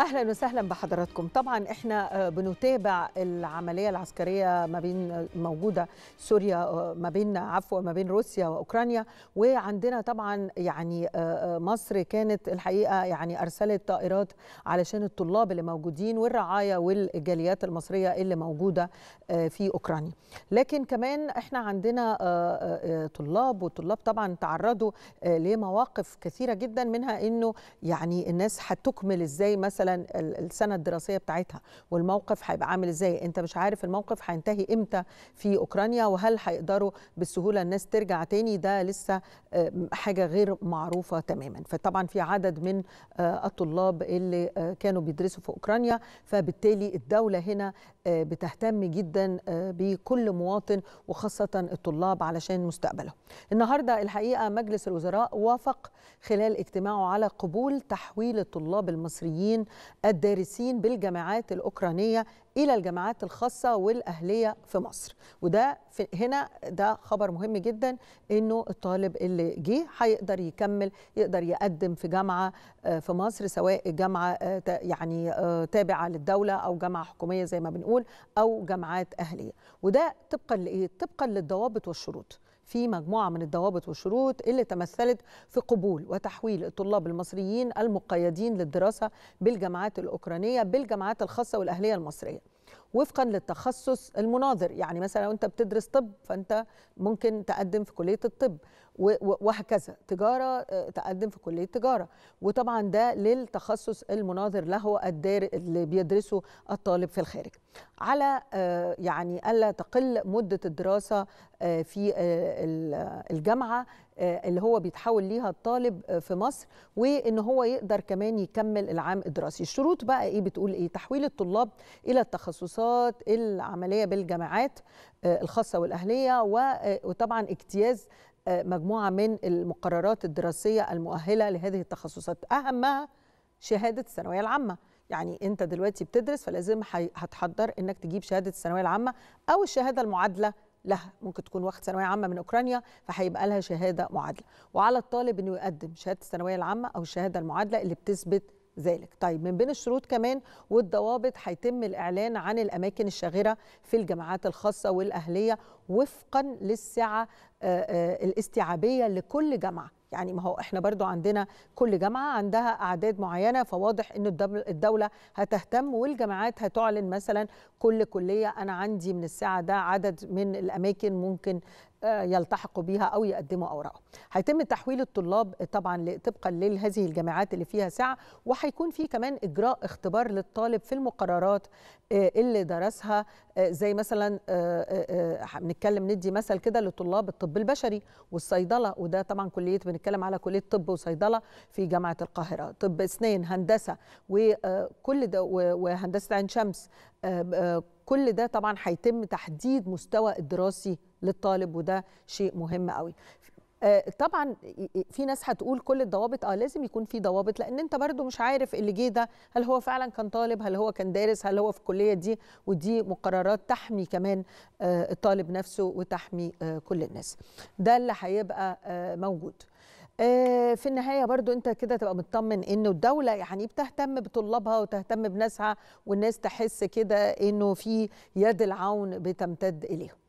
اهلا وسهلا بحضراتكم طبعا احنا آه، بنتابع العمليه العسكريه ما بين آه، موجوده سوريا آه، ما بين عفوا ما بين روسيا واوكرانيا وعندنا طبعا يعني مصر كانت الحقيقه يعني ارسلت طائرات علشان الطلاب اللي موجودين والرعايه والجاليات المصريه اللي موجوده في اوكرانيا لكن كمان احنا عندنا طلاب والطلاب طبعا تعرضوا لمواقف كثيره جدا منها انه يعني الناس هتكمل ازاي مثلا مثلا السنه الدراسيه بتاعتها والموقف هيبقى عامل ازاي انت مش عارف الموقف هينتهي امتى في اوكرانيا وهل هيقدروا بالسهوله الناس ترجع تاني ده لسه آه، حاجه غير معروفه تماما فطبعا في عدد من آه، الطلاب اللي آه، كانوا بيدرسوا في اوكرانيا فبالتالي الدوله هنا بتهتم جدا بكل مواطن وخاصه الطلاب علشان مستقبله النهارده الحقيقه مجلس الوزراء وافق خلال اجتماعه على قبول تحويل الطلاب المصريين الدارسين بالجامعات الأوكرانية الى الجامعات الخاصه والاهليه في مصر وده في هنا ده خبر مهم جدا انه الطالب اللي جه هيقدر يكمل يقدر يقدم في جامعه آه، في مصر سواء جامعه آه، يعني آه، تابعه للدوله او جامعه حكوميه زي ما بنقول او جامعات اهليه وده طبقا لايه طبقا للضوابط والشروط في مجموعة من الضوابط والشروط اللي تمثلت في قبول وتحويل الطلاب المصريين المقيدين للدراسة بالجامعات الأوكرانية بالجامعات الخاصة والأهلية المصرية وفقا للتخصص المناظر يعني مثلا لو انت بتدرس طب فانت ممكن تقدم في كليه الطب وهكذا تجاره آه، تقدم في كليه تجاره وطبعا ده للتخصص المناظر له الدار اللي بيدرسه الطالب في الخارج على آه، يعني الا تقل مده الدراسه آه، في الجامعه اللي هو بيتحول ليها الطالب في مصر وان هو يقدر كمان يكمل العام الدراسي الشروط بقى ايه بتقول ايه تحويل الطلاب الى التخصصات العمليه بالجامعات الخاصه والاهليه وطبعا اجتياز مجموعه من المقررات الدراسيه المؤهله لهذه التخصصات اهمها شهاده الثانويه العامه يعني انت دلوقتي بتدرس فلازم هتحضر انك تجيب شهاده الثانويه العامه او الشهاده المعادله لها ممكن تكون واخد ثانويه عامه من اوكرانيا فهيبقى لها شهاده معادله وعلى الطالب انه يقدم شهاده الثانويه العامه او الشهاده المعادله اللي بتثبت ذلك طيب من بين الشروط كمان والضوابط هيتم الإعلان عن الأماكن الشاغرة في الجامعات الخاصة والأهلية وفقا للسعة آه، آه، الاستيعابية لكل جامعة يعني ما هو احنا برضو عندنا كل جامعة عندها أعداد معينة فواضح أن الدولة هتهتم والجامعات هتعلن مثلا كل كلية أنا عندي من الساعة ده عدد من الأماكن ممكن يلتحقوا بيها او يقدموا اوراقهم. هيتم تحويل الطلاب طبعا طبقا لهذه الجامعات اللي فيها سعه وهيكون في كمان اجراء اختبار للطالب في المقررات آه، اللي درسها آه، زي مثلا آه، بنتكلم ندي مثل كده لطلاب الطب البشري والصيدله وده طبعا كليه بنتكلم على كليه طب وصيدله في جامعه القاهره، طب اسنان، هندسه وكل ده وهندسه عين شمس آه، آه، كل ده طبعا هيتم تحديد مستوى الدراسي للطالب وده شيء مهم قوي آه، طبعا في ناس هتقول كل الضوابط اه لازم يكون في ضوابط لان انت برضو مش عارف اللي جه ده هل هو فعلا كان طالب هل هو كان دارس هل هو في الكليه دي ودي مقررات تحمي كمان الطالب نفسه وتحمي كل الناس ده اللي هيبقى موجود آه، في النهاية برضو أنت كده تبقى مطمن أنه الدولة يعني بتهتم بطلابها وتهتم بناسها والناس تحس كده أنه في يد العون بتمتد إليهم